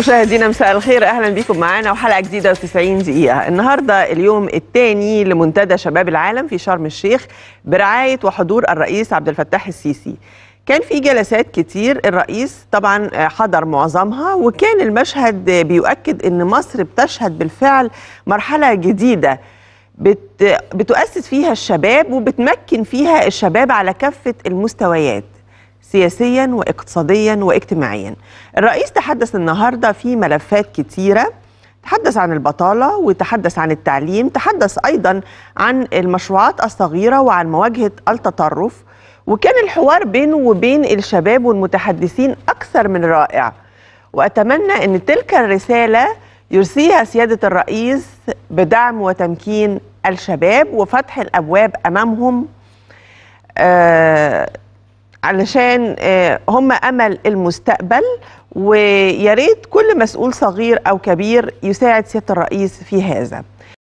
مشاهدينا مساء الخير اهلا بيكم معانا وحلقه جديده و90 دقيقه النهارده اليوم الثاني لمنتدى شباب العالم في شرم الشيخ برعايه وحضور الرئيس عبد الفتاح السيسي كان في جلسات كتير الرئيس طبعا حضر معظمها وكان المشهد بيؤكد ان مصر بتشهد بالفعل مرحله جديده بتؤسس فيها الشباب وبتمكن فيها الشباب على كافه المستويات سياسيا واقتصاديا واجتماعيا الرئيس تحدث النهاردة في ملفات كتيرة تحدث عن البطالة وتحدث عن التعليم تحدث أيضا عن المشروعات الصغيرة وعن مواجهة التطرف وكان الحوار بينه وبين الشباب والمتحدثين أكثر من رائع وأتمنى أن تلك الرسالة يرسيها سيادة الرئيس بدعم وتمكين الشباب وفتح الأبواب أمامهم آه علشان آه، هم امل المستقبل ويا ريت كل مسؤول صغير او كبير يساعد سياده الرئيس في هذا